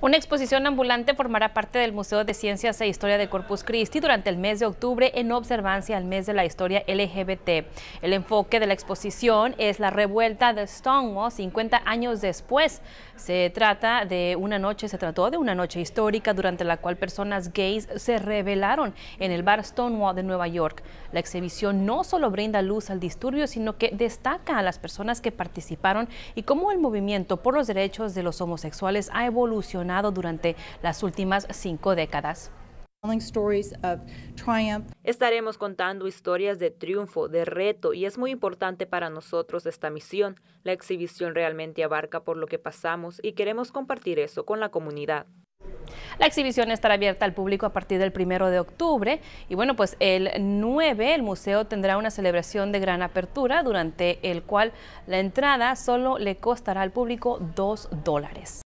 Una exposición ambulante formará parte del Museo de Ciencias e Historia de Corpus Christi durante el mes de octubre en observancia al mes de la historia LGBT. El enfoque de la exposición es la revuelta de Stonewall 50 años después. Se trata de una noche, se trató de una noche histórica durante la cual personas gays se rebelaron en el bar Stonewall de Nueva York. La exhibición no solo brinda luz al disturbio, sino que destaca a las personas que participaron y cómo el movimiento por los derechos de los homosexuales ha evolucionado durante las últimas cinco décadas. Estaremos contando historias de triunfo, de reto, y es muy importante para nosotros esta misión. La exhibición realmente abarca por lo que pasamos y queremos compartir eso con la comunidad. La exhibición estará abierta al público a partir del primero de octubre y bueno, pues el 9 el museo tendrá una celebración de gran apertura durante el cual la entrada solo le costará al público DOS dólares.